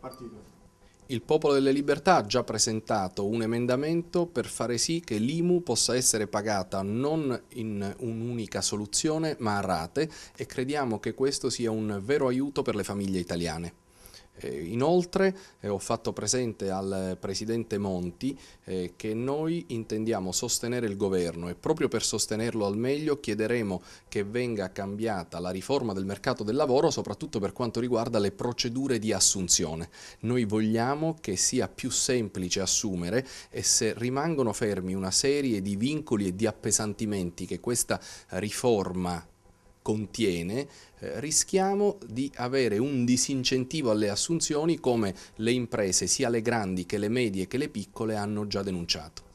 Partito. Il Popolo delle Libertà ha già presentato un emendamento per fare sì che l'IMU possa essere pagata non in un'unica soluzione ma a rate e crediamo che questo sia un vero aiuto per le famiglie italiane. Eh, inoltre eh, ho fatto presente al Presidente Monti eh, che noi intendiamo sostenere il governo e proprio per sostenerlo al meglio chiederemo che venga cambiata la riforma del mercato del lavoro soprattutto per quanto riguarda le procedure di assunzione. Noi vogliamo che sia più semplice assumere e se rimangono fermi una serie di vincoli e di appesantimenti che questa riforma contiene, eh, rischiamo di avere un disincentivo alle assunzioni come le imprese, sia le grandi che le medie che le piccole, hanno già denunciato.